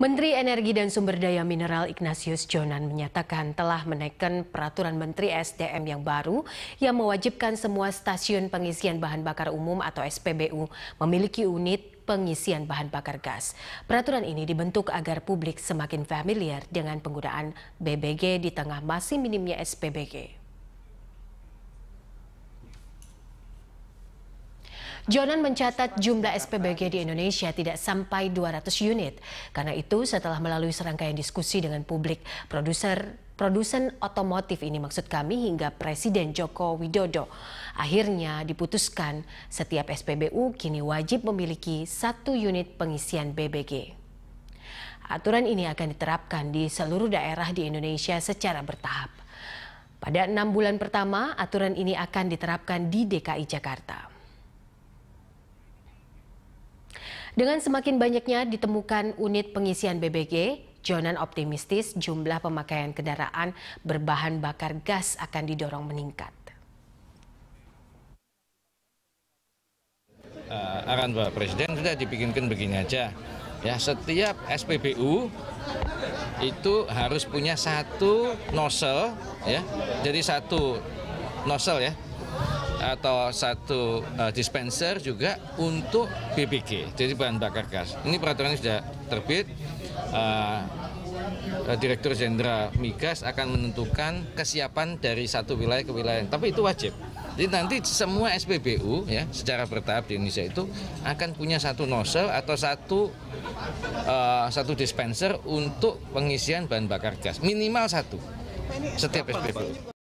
Menteri Energi dan Sumber Daya Mineral Ignatius Jonan menyatakan telah menaikkan peraturan Menteri SDM yang baru yang mewajibkan semua stasiun pengisian bahan bakar umum atau SPBU memiliki unit pengisian bahan bakar gas. Peraturan ini dibentuk agar publik semakin familiar dengan penggunaan BBG di tengah masih minimnya SPBG. Jonan mencatat jumlah SPBG di Indonesia tidak sampai 200 unit. Karena itu setelah melalui serangkaian diskusi dengan publik, produser produsen otomotif ini maksud kami hingga Presiden Joko Widodo. Akhirnya diputuskan setiap SPBU kini wajib memiliki satu unit pengisian BBG. Aturan ini akan diterapkan di seluruh daerah di Indonesia secara bertahap. Pada enam bulan pertama, aturan ini akan diterapkan di DKI Jakarta. Dengan semakin banyaknya ditemukan unit pengisian BBG, Jonan optimistis jumlah pemakaian kendaraan berbahan bakar gas akan didorong meningkat. Uh, arahan Bapak Presiden sudah dibikinkan begini aja. Ya, setiap SPBU itu harus punya satu nosel ya. Jadi satu nosel ya, atau satu uh, dispenser juga untuk BBG, jadi bahan bakar gas. Ini peraturannya sudah terbit. Uh, Direktur Jenderal Migas akan menentukan kesiapan dari satu wilayah ke wilayah. Tapi itu wajib. Jadi nanti semua SPBU ya secara bertahap di Indonesia itu akan punya satu nozzle atau satu uh, satu dispenser untuk pengisian bahan bakar gas minimal satu setiap SPBU.